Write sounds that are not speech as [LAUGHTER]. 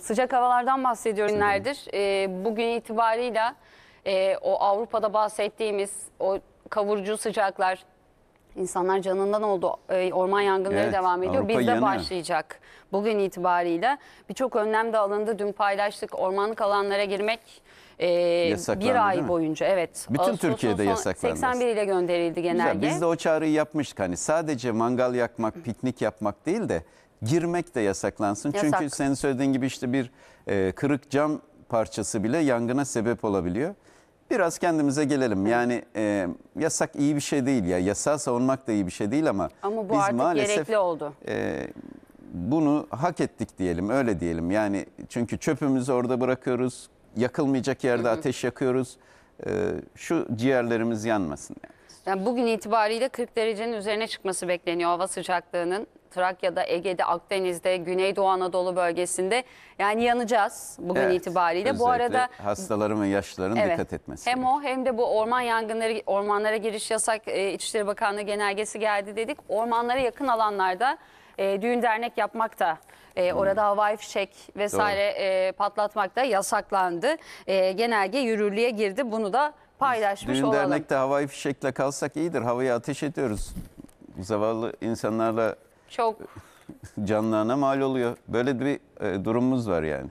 Sıcak havalardan bahsediyoruz günlerdir. E, ee, bugün itibarıyla e, o Avrupa'da bahsettiğimiz o kavurucu sıcaklar insanlar canından oldu. E, orman yangınları Evet, devam ediyor. Avrupa de yanıyor. başlayacak bugün itibarıyla. Birçok önlem de alındı. Dün paylaştık ormanlık alanlara girmek e, bir ay boyunca. Evet. Bütün Ağustos'un Türkiye'de son, yasaklandı. 81 ile gönderildi genelge. Güzel, biz de o çağrıyı yapmıştık. Hani sadece mangal yakmak, piknik yapmak değil de girmek de yasaklansın. Yasak. Çünkü senin söylediğin gibi işte bir e, kırık cam parçası bile yangına sebep olabiliyor. Biraz kendimize gelelim. Yani e, yasak iyi bir şey değil ya. Yasa savunmak da iyi bir şey değil ama, ama bu biz artık maalesef gerekli oldu. E, bunu hak ettik diyelim, öyle diyelim. Yani çünkü çöpümüzü orada bırakıyoruz, yakılmayacak yerde hı hı. ateş yakıyoruz. E, şu ciğerlerimiz yanmasın. Yani. Yani bugün itibariyle 40 derecenin üzerine çıkması bekleniyor hava sıcaklığının. Trakya'da, Ege'de, Akdeniz'de, Güneydoğu Anadolu bölgesinde yani yanacağız bugün evet, itibariyle. Bu arada hastaların ve yaşlıların evet, dikkat etmesi. Hem o hem de bu orman yangınları, ormanlara giriş yasak e, İçişleri Bakanlığı genelgesi geldi dedik. Ormanlara yakın alanlarda e, düğün dernek yapmak da e, orada havai fişek vesaire e, patlatmak da yasaklandı. E, genelge yürürlüğe girdi. Bunu da paylaşmış Düğün olalım. dernekte havai fişekle kalsak iyidir. Havaya ateş ediyoruz. Zavallı insanlarla Çok [LAUGHS] canlarına mal oluyor. Böyle bir e, durumumuz var yani.